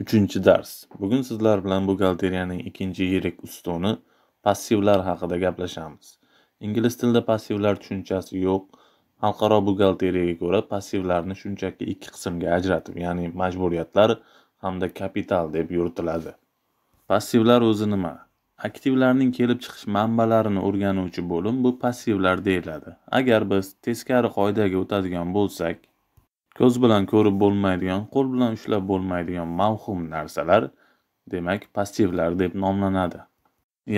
uchinchi dars bugun sizlar bilan buxgalteriyaning ikkinchi yirik ustuni passivlar haqida gaplashamiz ingliz tilida passivlar tushunchasi yo'q xalqaro buxgalteriyaga ko'ra passivlarni shunchaki ikki qismga ajratib ya'ni majburiyatlar hamda kapital deb yuritiladi passivlar o'zi nima aktivlarning kelib chiqish manbalarini o'rganuvchi bo'lim bu passivlar deyiladi agar biz teskari qoidaga o'tadigan bo'lsak ko'z bilan ko'rib bo'lmaydigan qo'l bilan ushlab bo'lmaydigan mavhum narsalar demak passivlar deb nomlanadi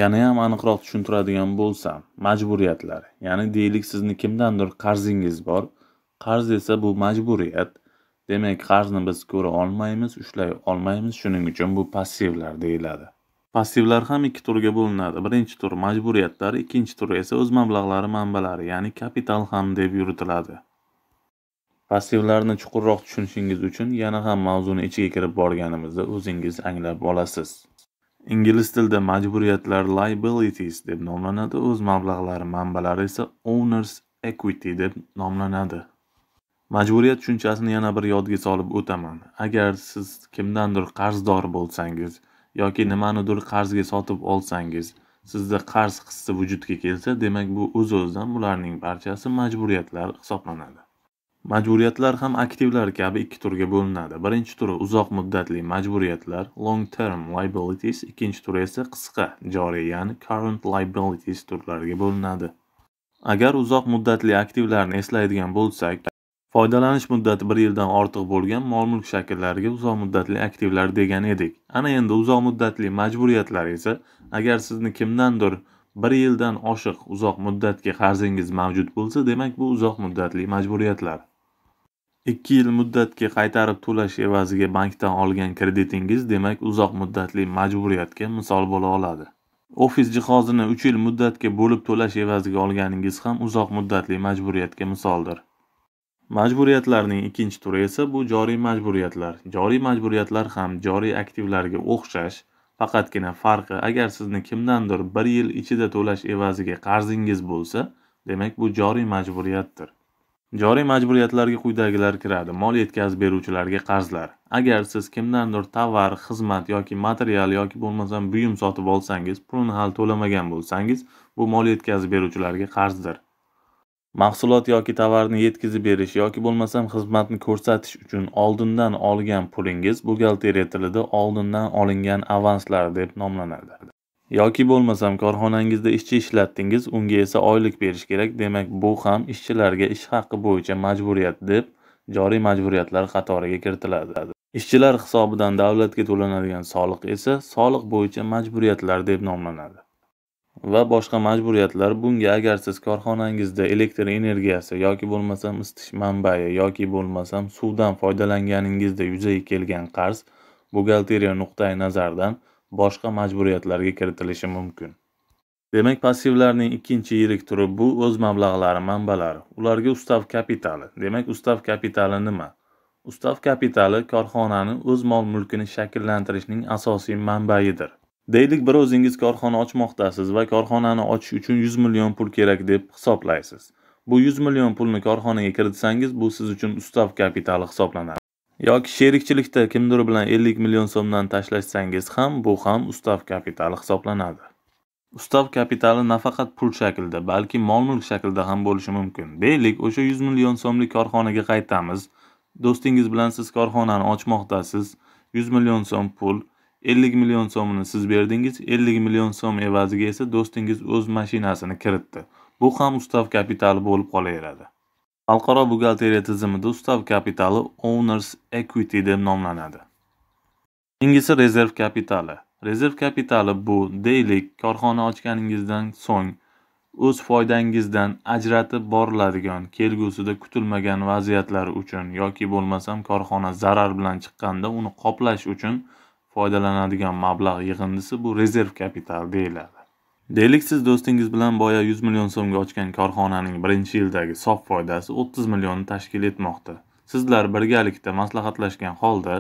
yanayam aniqroq tushuntiradigan bo'lsam majburiyatlar ya'ni deylik sizni kimdandir qarzingiz bor qarz esa bu majburiyat demak qarzni biz ko'ra olmaymiz ushlay olmaymiz shuning uchun bu passivlar deyiladi passivlar ham ikki turga bo'linadi birinchi tur majburiyatlar ikkinchi turi esa o'z mablag'lari manbalari ya'ni kapital ham deb yuritiladi passivlarni chuqurroq tushunishingiz uchun yana ham mavzuni ichiga kirib borganimizda o'zingiz anglab olasiz ingliz tilida majburiyatlar liabilities deb nomlanadi o'z mablag'lari manbalari esa owners equity deb nomlanadi majburiyat tushunchasini yana bir yodga solib o'taman agar siz kimdandir qarzdor bo'lsangiz yoki nimanidir qarzga sotib olsangiz sizda qarz hissi vujudga kelsa demak bu o'z o'zidan bularning barchasi majburiyatlar hisoblanadi majburiyatlar ham aktivlar kabi ikki turga bo'linadi birinchi turi uzoq muddatli majburiyatlar long term liabilities ikkinchi turi esa qisqa joriy ya'ni current liabilities turlariga bo'linadi agar uzoq muddatli aktivlarni eslaydigan bo'lsak foydalanish muddati bir yildan ortiq bo'lgan mol mulk shakllariga uzoq muddatli aktivlar degan edik ana endi uzoq muddatli majburiyatlar esa agar sizni kimdandir bir yildan oshiq uzoq muddatga qarzingiz mavjud bo'lsa demak bu uzoq muddatli majburiyatlar Ikki yil muddatga qaytarib to'lash evaziga bankdan olgan kreditingiz demak uzoq muddatli majburiyatga misol bo'la oladi. Ofis jihozini 3 yil muddatga bo'lib to'lash evaziga olganingiz ham uzoq muddatli majburiyatga misoldir. Majburiyatlarning ikkinchi turi esa bu joriy majburiyatlar. Joriy majburiyatlar ham joriy aktivlarga o'xshash, faqatgina farqi agar sizni kimdandir 1 yil ichida to'lash evaziga qarzingiz bo'lsa, demak bu joriy majburiyatdir. joriy majburiyatlarga quyidagilar kiradi mol yetkazib beruvchilarga qarzlar agar siz kimdandir tovar xizmat yoki material yoki bo'lmasam buyum sotib olsangiz pulni hali to'lamagan bo'lsangiz bu mol yetkazib beruvchilarga qarzdir mahsulot yoki tovarni yetkazib berish yoki bo'lmasam xizmatni ko'rsatish uchun oldindan olgan pulingiz buxgalteriya tilida oldindan olingan avanslar deb nomlanadi yoki bo'lmasam korxonangizda ishchi ishlatdingiz unga esa oylik berish kerak demak bu ham ishchilarga ish haqi bo'yicha majburiyat deb joriy majburiyatlar qatoriga kiritiladi ishchilar hisobidan davlatga to'lanadigan soliq esa soliq bo'yicha majburiyatlar deb nomlanadi va boshqa majburiyatlar bunga agar siz korxonangizda elektr energiyasi yoki bo'lmasam isitish manbai yoki bo'lmasam suvdan foydalanganingizda yuzaga kelgan qarz buxgalteriya nuqtai nazaridan boshqa majburiyatlarga kiritilishi mumkin demak passivlarning ikkinchi yirik turi bu o'z mablag'lari manbalari ularga ustav kapitali demak ustav kapitali nima ustav kapitali korxonani o'z mol mulkini shakllantirishning asosiy manbaidir deylik bir o'zingiz korxona ochmoqdasiz va korxonani ochish uchun yuz million pul kerak deb hisoblaysiz bu yuz million pulni korxonaga kiritsangiz bu siz uchun ustav kapitali hisoblanadi yoki sherikchilikda kimdir bilan 50 million so'mdan tashlashsangiz ham bu ham ustav kapitali hisoblanadi ustav kapitali nafaqat pul shaklida balki mol mulk shaklida ham bo'lishi mumkin deylik o'sha 100 million so'mlik korxonaga qaytamiz do'stingiz bilan siz korxonani ochmoqdasiz 100 million so'm pul 50 million so'mini siz berdingiz 50 million so'm evaziga esa do'stingiz o'z mashinasini kiritdi bu ham ustav kapitali bo'lib qolaveradi xalqaro buxgalteriya tizimida ustav kapitali owners equity deb nomlanadi keyingisi rezerv kapitali rezerv kapitali bu deylik korxona ochganingizdan so'ng o'z foydangizdan ajratib boriladigan kelgusida kutilmagan vaziyatlar uchun yoki bo'lmasam korxona zarar bilan chiqqanda uni qoplash uchun foydalanadigan mablag' yig'indisi bu rezerv kapital deyiladi Deylik siz do'stingiz bilan boya 100 million so'mga ochgan korxonaning birinchi yildagi sof foydasi 30 millionni tashkil etmoqda. Sizlar birgalikda maslahatlashgan holda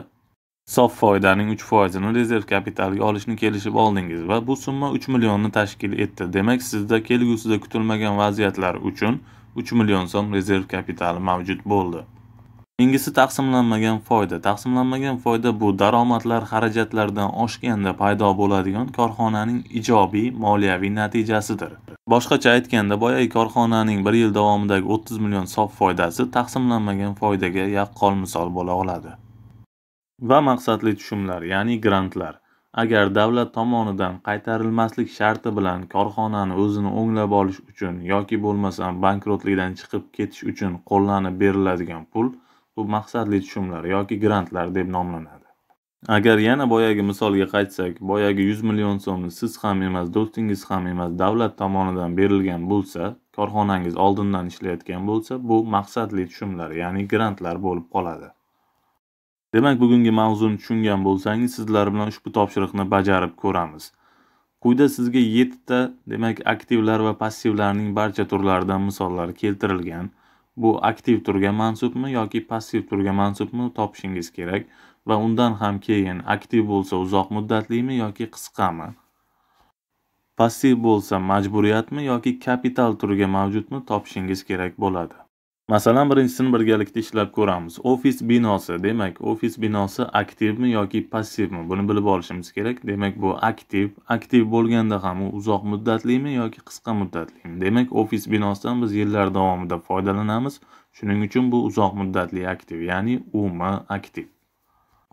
sof foydaning 3 foizini rezerv kapitalga olishni kelishib oldingiz va bu summa 3 millionni tashkil etdi. Demak, sizda kelgusida kutilmagan vaziyatlar uchun 3 million so'm rezerv kapitali mavjud bo'ldi. Mingisi taqsimlanmagan foyda taqsimlanmagan foyda bu daromadlar xarajatlardan oshganda paydo bo'ladigan korxonaning ijobiy moliyaviy natijasidir boshqacha aytganda boyagi korxonaning 1 yil davomidagi 30 million sof foydasi taqsimlanmagan foydaga yaqqol misol bo'la oladi va maqsadli tushumlar ya'ni grantlar agar davlat tomonidan qaytarilmaslik sharti bilan korxonani o'zini o'nglab olish uchun yoki bo'lmasa bankrotlikdan chiqib ketish uchun qo'llanib beriladigan pul bu maqsadli tushumlar yoki grantlar deb nomlanadi agar yana boyagi misolga qaytsak boyagi yuz million so'mni siz ham emas do'stingiz ham emas davlat tomonidan berilgan bo'lsa korxonangiz oldindan ishlayotgan bo'lsa bu maqsadli tushumlar ya'ni grantlar bo'lib qoladi demak bugungi mavzuni tushungan bo'lsangiz sizlar bilan ushbu topshiriqni bajarib ko'ramiz quyida sizga yettita demak aktivlar va passivlarning barcha turlaridan misollar keltirilgan bu aktiv turga mansubmi yoki passiv turga mansubmi topishingiz kerak va undan ham keyin aktiv bo'lsa uzoq muddatlimi yoki qisqami passiv bo'lsa majburiyatmi yoki kapital turga mavjudmi topishingiz kerak bo'ladi Masalan, birinchisini birgalikda ishlab ko'ramiz. Ofis binosi, demak, ofis binosi aktivmi yoki passivmi? Buni bilib olishimiz kerak. Demak, bu aktiv. Aktiv bo'lganda ham u uzoq muddatlimi yoki qisqa muddatlimi? Demak, ofis binosidan biz yillar davomida foydalanamiz. Shuning uchun bu uzoq muddatli aktiv, ya'ni UM aktiv.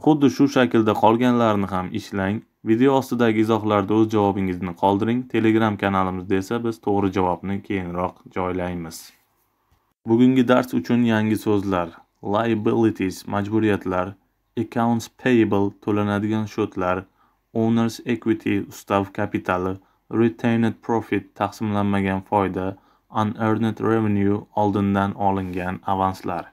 Xuddi shu shaklda qolganlarini ham ishlang. Video ostidagi izohlarda o'z javobingizni qoldiring. Telegram kanalimizda esa biz to'g'ri javobni keyinroq joylaymiz. bugungi dars uchun yangi so'zlar liabilities majburiyatlar accounts payable to'lanadigan sho'tlar owners equity ustav kapitali retained profit taqsimlanmagan foyda unearned revenue oldindan olingan avanslar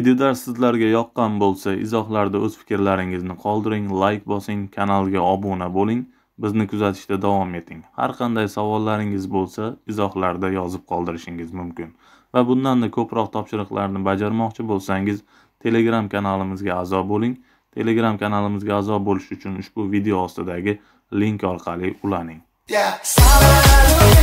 video dars sizlarga yoqqan bo'lsa izohlarda o'z fikrlaringizni qoldiring like bosing kanalga obuna bo'ling Bizni kuzatishda davom eting. Har qanday savollaringiz bo'lsa, izohlarda yozib qoldirishingiz mumkin. Va bundan-da ko'proq topshiriqlarni bajarmoqchi bo'lsangiz, Telegram kanalimizga a'zo bo'ling. Telegram kanalimizga a'zo bo'lish uchun ushbu video ostidagi link orqali ulaning. Yeah.